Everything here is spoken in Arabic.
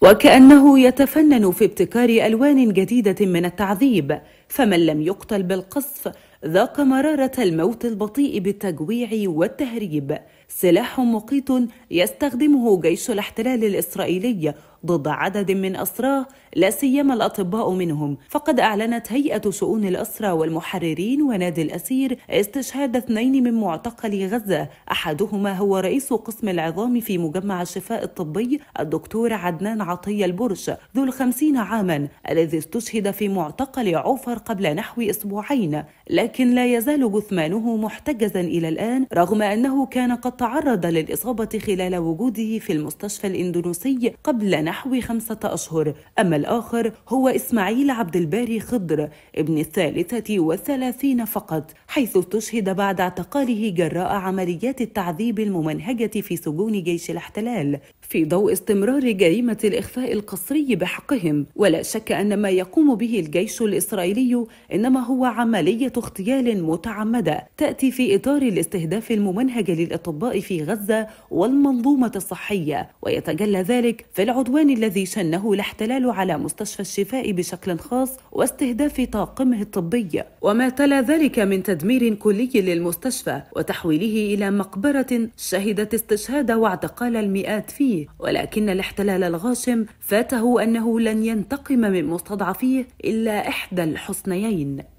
وكأنه يتفنن في ابتكار ألوان جديدة من التعذيب فمن لم يقتل بالقصف ذاق مرارة الموت البطيء بالتجويع والتهريب سلاح مقيت يستخدمه جيش الاحتلال الإسرائيلي ضد عدد من أسراه لا سيما الأطباء منهم فقد أعلنت هيئة شؤون الأسرى والمحررين ونادي الأسير استشهاد اثنين من معتقلي غزة أحدهما هو رئيس قسم العظام في مجمع الشفاء الطبي الدكتور عدنان عطية البرش ذو الخمسين عاما الذي استشهد في معتقل عوفر قبل نحو أسبوعين لكن لا يزال جثمانه محتجزا إلى الآن رغم أنه كان قد تعرض للإصابة خلال وجوده في المستشفى الإندونيسي قبل نحو بنحو خمسة أشهر أما الآخر هو إسماعيل عبد الباري خضر ابن الثالثة والثلاثين فقط حيث استشهد بعد اعتقاله جراء عمليات التعذيب الممنهجة في سجون جيش الاحتلال في ضوء استمرار جريمة الإخفاء القسري بحقهم ولا شك أن ما يقوم به الجيش الإسرائيلي إنما هو عملية اغتيال متعمدة تأتي في إطار الاستهداف الممنهج للأطباء في غزة والمنظومة الصحية ويتجلى ذلك في العدوان الذي شنه الاحتلال على مستشفى الشفاء بشكل خاص واستهداف طاقمه الطبي وما تلا ذلك من تدمير كلي للمستشفى وتحويله إلى مقبرة شهدت استشهاد واعتقال المئات فيه فيه ولكن الاحتلال الغاشم فاته أنه لن ينتقم من مستضعفيه إلا إحدى الحسنيين